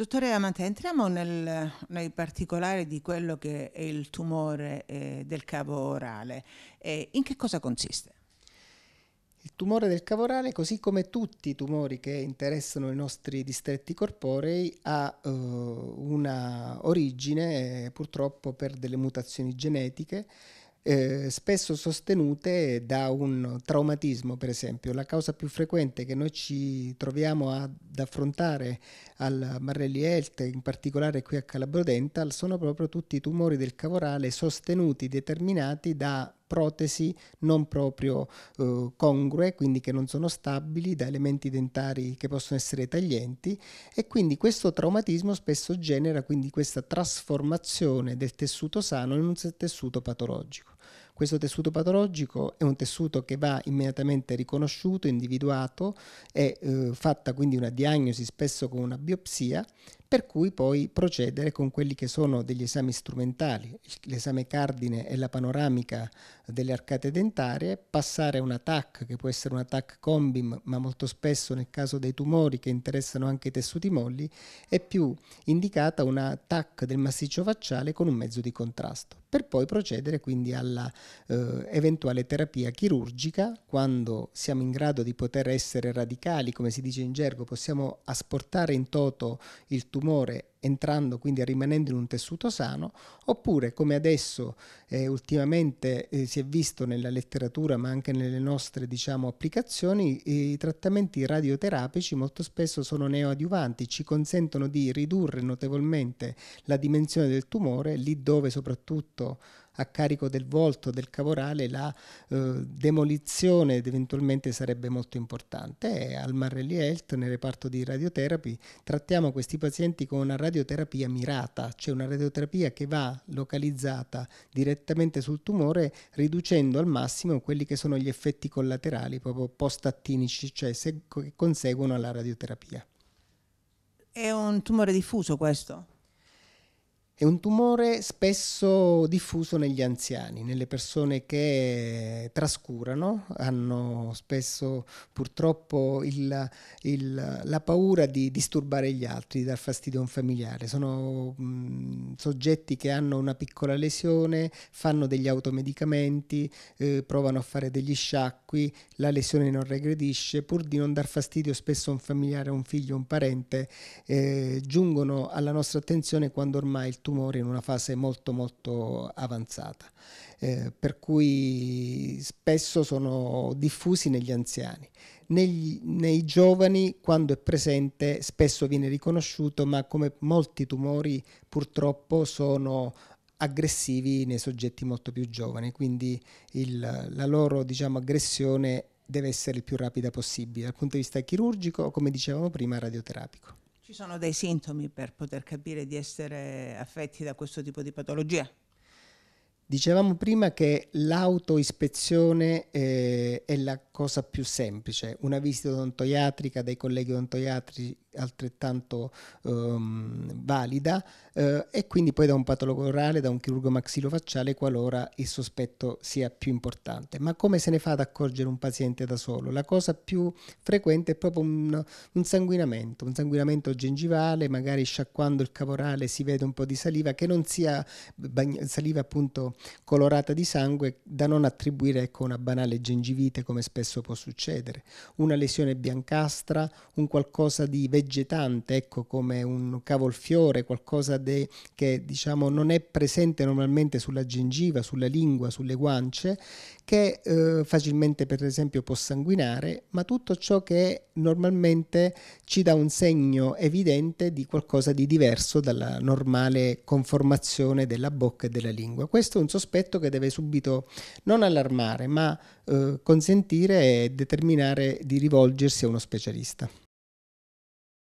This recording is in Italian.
Dottore Amante, entriamo nel, nei particolari di quello che è il tumore eh, del cavo orale. Eh, in che cosa consiste? Il tumore del cavo orale, così come tutti i tumori che interessano i nostri distretti corporei, ha eh, una origine eh, purtroppo per delle mutazioni genetiche eh, spesso sostenute da un traumatismo, per esempio. La causa più frequente che noi ci troviamo ad affrontare al Marrelli Health, in particolare qui a Calabro Dental, sono proprio tutti i tumori del cavorale sostenuti, determinati da protesi non proprio eh, congrue, quindi che non sono stabili, da elementi dentari che possono essere taglienti e quindi questo traumatismo spesso genera quindi questa trasformazione del tessuto sano in un tessuto patologico. Questo tessuto patologico è un tessuto che va immediatamente riconosciuto, individuato, è eh, fatta quindi una diagnosi spesso con una biopsia, per cui poi procedere con quelli che sono degli esami strumentali, l'esame cardine e la panoramica delle arcate dentarie, passare a un TAC che può essere un TAC combim, ma molto spesso nel caso dei tumori che interessano anche i tessuti molli, è più indicata una TAC del massiccio facciale con un mezzo di contrasto, per poi procedere quindi alla eh, eventuale terapia chirurgica, quando siamo in grado di poter essere radicali, come si dice in gergo, possiamo asportare in toto il tumore entrando quindi rimanendo in un tessuto sano, oppure come adesso eh, ultimamente eh, si è visto nella letteratura ma anche nelle nostre diciamo, applicazioni, i trattamenti radioterapici molto spesso sono neoadiuvanti, ci consentono di ridurre notevolmente la dimensione del tumore lì dove soprattutto a carico del volto, del cavorale, la eh, demolizione eventualmente sarebbe molto importante. E al Marrelli Health, nel reparto di radioterapia, trattiamo questi pazienti con una radioterapia radioterapia mirata, cioè una radioterapia che va localizzata direttamente sul tumore riducendo al massimo quelli che sono gli effetti collaterali proprio post-attinici, cioè che conseguono alla radioterapia. È un tumore diffuso questo? È un tumore spesso diffuso negli anziani, nelle persone che trascurano, hanno spesso purtroppo il, il, la paura di disturbare gli altri, di dar fastidio a un familiare. Sono mh, soggetti che hanno una piccola lesione, fanno degli automedicamenti, eh, provano a fare degli sciacqui, la lesione non regredisce, pur di non dar fastidio spesso a un familiare, a un figlio, a un parente, eh, giungono alla nostra attenzione quando ormai il tumore tumore in una fase molto molto avanzata, eh, per cui spesso sono diffusi negli anziani. Negli, nei giovani, quando è presente, spesso viene riconosciuto, ma come molti tumori purtroppo sono aggressivi nei soggetti molto più giovani, quindi il, la loro diciamo, aggressione deve essere il più rapida possibile dal punto di vista chirurgico o come dicevamo prima radioterapico. Ci sono dei sintomi per poter capire di essere affetti da questo tipo di patologia? Dicevamo prima che l'autoispezione eh, è la cosa più semplice, una visita odontoiatrica dai colleghi odontoiatri altrettanto um, valida uh, e quindi poi da un patologo orale, da un chirurgo maxillofacciale qualora il sospetto sia più importante. Ma come se ne fa ad accorgere un paziente da solo? La cosa più frequente è proprio un, un sanguinamento, un sanguinamento gengivale, magari sciacquando il caporale si vede un po' di saliva che non sia bagna- saliva appunto colorata di sangue da non attribuire con ecco, una banale gengivite come spesso spesso può succedere, una lesione biancastra, un qualcosa di vegetante, ecco come un cavolfiore, qualcosa de, che diciamo non è presente normalmente sulla gengiva, sulla lingua, sulle guance, che eh, facilmente per esempio può sanguinare, ma tutto ciò che normalmente ci dà un segno evidente di qualcosa di diverso dalla normale conformazione della bocca e della lingua. Questo è un sospetto che deve subito non allarmare, ma eh, consentire è determinare di rivolgersi a uno specialista.